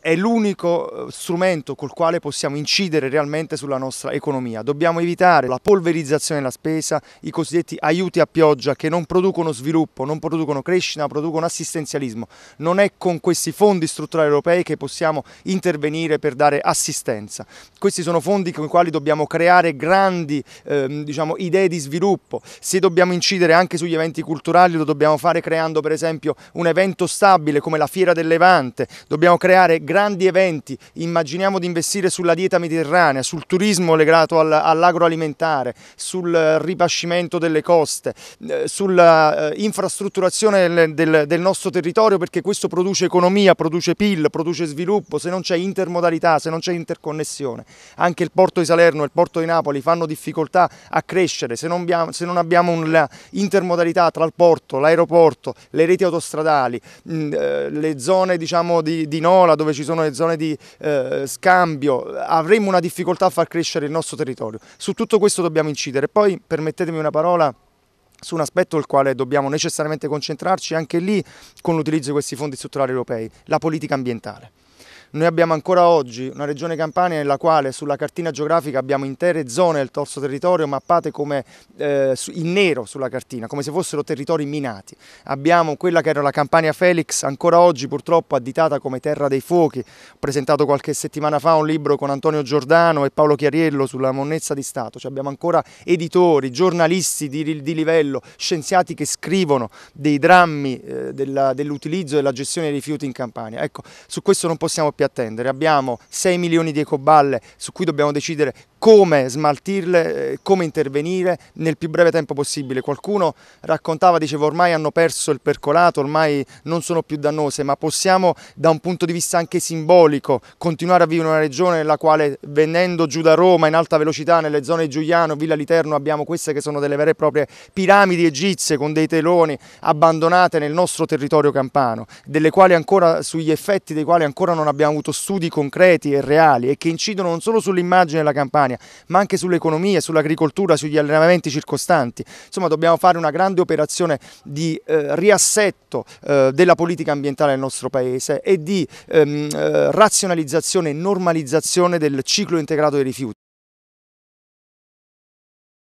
è l'unico eh, strumento col quale possiamo incidere realmente sulla nostra economia. Dobbiamo evitare la polverizzazione della spesa, i cosiddetti aiuti a pioggia che non producono sviluppo, non producono crescita, producono assistenzialismo. Non è con questi fondi strutturali europei che possiamo intervenire per dare assistenza. Questi sono fondi con i quali dobbiamo creare grandi ehm, diciamo, idee di sviluppo. Se dobbiamo incidere anche sugli eventi culturali lo dobbiamo fare creando per esempio un evento stabile come la Fiera del Levante, dobbiamo creare grandi eventi, immaginiamo di investire sulla dieta mediterranea, sul turismo legato all'agroalimentare, sul eh, ripascimento delle coste, eh, sulla eh, infrastrutturazione del, nostro territorio perché questo produce economia, produce PIL, produce sviluppo, se non c'è intermodalità, se non c'è interconnessione, anche il porto di Salerno e il porto di Napoli fanno difficoltà a crescere se non abbiamo, un'intermodalità tra il porto, l'aeroporto, le reti autostradali, le zone diciamo, di, di Nola dove ci ci sono le zone di eh, scambio, avremo una difficoltà a far crescere il nostro territorio. Su tutto questo dobbiamo incidere. Poi permettetemi una parola su un aspetto al quale dobbiamo necessariamente concentrarci anche lì con l'utilizzo di questi fondi strutturali europei, la politica ambientale. Noi abbiamo ancora oggi una regione Campania nella quale sulla cartina geografica abbiamo intere zone del torso territorio mappate come eh, in nero sulla cartina, come se fossero territori minati. Abbiamo quella che era la Campania Felix, ancora oggi purtroppo additata come terra dei fuochi. Ho presentato qualche settimana fa un libro con Antonio Giordano e Paolo Chiariello sulla monnezza di Stato. Cioè abbiamo ancora editori, giornalisti di, di, livello, scienziati che scrivono dei drammi eh, dell'utilizzo e della gestione dei rifiuti in Campania. Ecco, su questo non possiamo più attendere. Abbiamo 6 milioni di ecoballe su cui dobbiamo decidere come smaltirle, eh, come intervenire nel più breve tempo possibile. Qualcuno raccontava, diceva ormai hanno perso il percolato, ormai non sono più dannose, ma possiamo da un punto di vista anche simbolico continuare a vivere in una regione nella quale venendo giù da Roma in alta velocità nelle zone di Giuliano, Villa Literno abbiamo queste che sono delle vere e proprie piramidi egizie con dei teloni abbandonate nel nostro territorio campano, ancora, sugli effetti dei quali ancora non abbiamo avuto studi concreti e reali e che incidono non solo sull'immagine della campagna, Campania, ma anche sull'economia, sull'agricoltura, sugli allenamenti circostanti. Insomma dobbiamo fare una grande operazione di eh, riassetto eh, della politica ambientale nel nostro Paese e di ehm, eh, razionalizzazione e normalizzazione del ciclo integrato dei rifiuti.